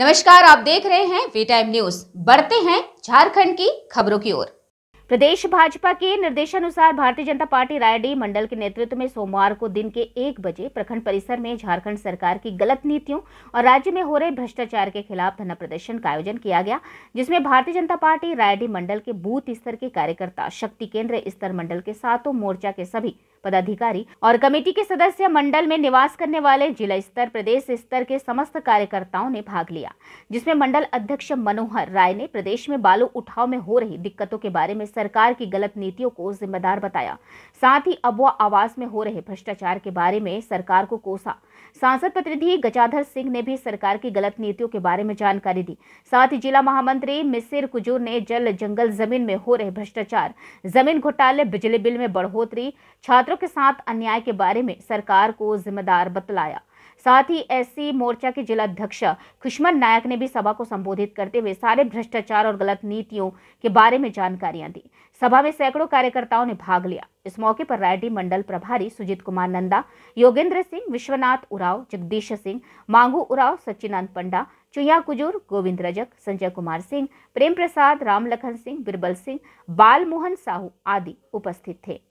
नमस्कार आप देख रहे हैं वी टाइम न्यूज बढ़ते हैं झारखंड की खबरों की ओर प्रदेश भाजपा के निर्देशानुसार भारतीय जनता पार्टी रायडी मंडल के नेतृत्व में सोमवार को दिन के एक बजे प्रखंड परिसर में झारखंड सरकार की गलत नीतियों और राज्य में हो रहे भ्रष्टाचार के खिलाफ धरना प्रदर्शन का आयोजन किया गया जिसमें भारतीय जनता पार्टी रायडी मंडल के बूथ स्तर के कार्यकर्ता शक्ति केंद्र स्तर मंडल के सातों मोर्चा के सभी पदाधिकारी और कमेटी के सदस्य मंडल में निवास करने वाले जिला स्तर प्रदेश स्तर के समस्त कार्यकर्ताओं ने भाग लिया जिसमें मंडल अध्यक्ष मनोहर राय ने प्रदेश में बालू उठाव में हो रही दिक्कतों के बारे में सरकार की गलत नीतियों को जिम्मेदार बताया साथ ही अबुआ आवास में हो रहे भ्रष्टाचार के बारे में सरकार को कोसा सांसद प्रतिनिधि गजाधर सिंह ने भी सरकार की गलत नीतियों के बारे में जानकारी दी साथ ही जिला महामंत्री मिसिर कुजूर ने जल जंगल जमीन में हो रहे भ्रष्टाचार जमीन घोटाले बिजली बिल में बढ़ोतरी छात्रों के साथ अन्याय के बारे में सरकार को जिम्मेदार बतलाया साथ ही एससी मोर्चा के जिला अध्यक्ष खुशमन नायक ने भी सभा को संबोधित करते हुए सारे भ्रष्टाचार और गलत नीतियों के बारे में जानकारियां दी सभा में सैकड़ों कार्यकर्ताओं ने भाग लिया इस मौके पर रायडी मंडल प्रभारी सुजीत कुमार नंदा योगेंद्र सिंह विश्वनाथ उराव जगदीश सिंह मांगू उराव सच्चिदानंद पंडा चुया कुजूर गोविंद रजक संजय कुमार सिंह प्रेम प्रसाद रामलखन सिंह बिरबल सिंह मोहन साहू आदि उपस्थित थे